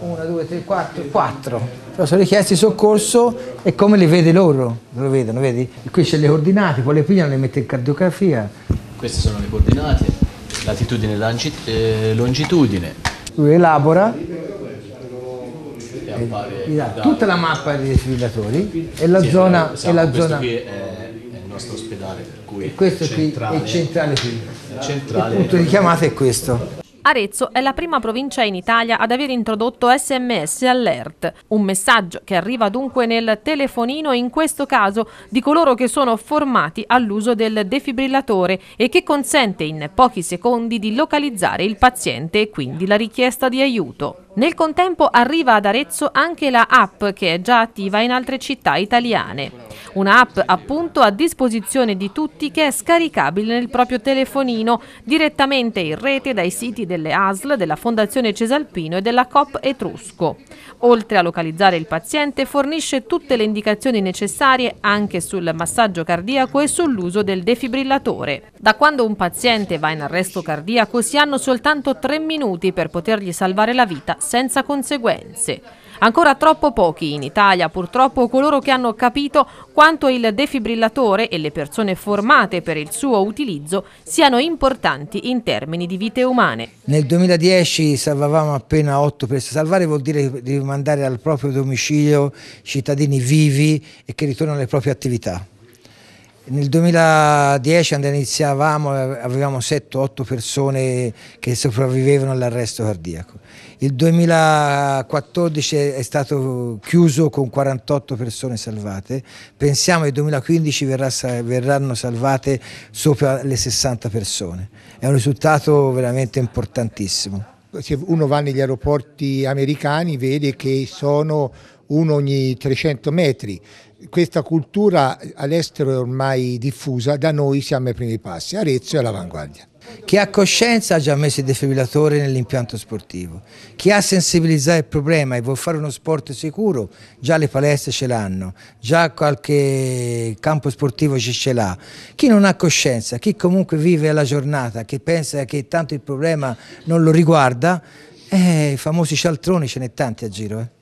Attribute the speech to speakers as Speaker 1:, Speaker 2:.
Speaker 1: 1, 2, 3, 4, 4. Però sono richiesti soccorso e come li vede loro, lo vedono, vedi? qui c'è le coordinate, poi le pigliano, e le mette in cardiografia. Queste sono le coordinate, latitudine e eh, longitudine. Lui elabora e dà tutta la mappa dei defibrillatori e la sì, zona... Siamo, e la questo zona... qui è, è, il nostro ospedale, per cui e questo è centrale, qui è centrale qui. Centrale, il punto di chiamata è questo.
Speaker 2: Arezzo è la prima provincia in Italia ad aver introdotto SMS alert, un messaggio che arriva dunque nel telefonino in questo caso di coloro che sono formati all'uso del defibrillatore e che consente in pochi secondi di localizzare il paziente e quindi la richiesta di aiuto. Nel contempo arriva ad Arezzo anche la app che è già attiva in altre città italiane. Una app appunto a disposizione di tutti che è scaricabile nel proprio telefonino direttamente in rete dai siti delle ASL, della Fondazione Cesalpino e della COP Etrusco. Oltre a localizzare il paziente fornisce tutte le indicazioni necessarie anche sul massaggio cardiaco e sull'uso del defibrillatore. Da quando un paziente va in arresto cardiaco si hanno soltanto 3 minuti per potergli salvare la vita senza conseguenze. Ancora troppo pochi in Italia purtroppo coloro che hanno capito quanto il defibrillatore e le persone formate per il suo utilizzo siano importanti in termini di vite umane.
Speaker 1: Nel 2010 salvavamo appena 8 persone, salvare vuol dire rimandare al proprio domicilio cittadini vivi e che ritornano alle proprie attività. Nel 2010 quando iniziavamo avevamo 7-8 persone che sopravvivevano all'arresto cardiaco. Il 2014 è stato chiuso con 48 persone salvate, pensiamo che nel 2015 verrà, verranno salvate sopra le 60 persone. È un risultato veramente importantissimo. Se uno va negli aeroporti americani vede che sono uno ogni 300 metri. Questa cultura all'estero è ormai diffusa, da noi siamo ai primi passi, Arezzo è all'avanguardia. Chi ha coscienza ha già messo il defibrillatore nell'impianto sportivo, chi ha sensibilizzato il problema e vuole fare uno sport sicuro, già le palestre ce l'hanno, già qualche campo sportivo ci ce l'ha. Chi non ha coscienza, chi comunque vive alla giornata, che pensa che tanto il problema non lo riguarda, eh, i famosi cialtroni ce n'è tanti a giro. Eh.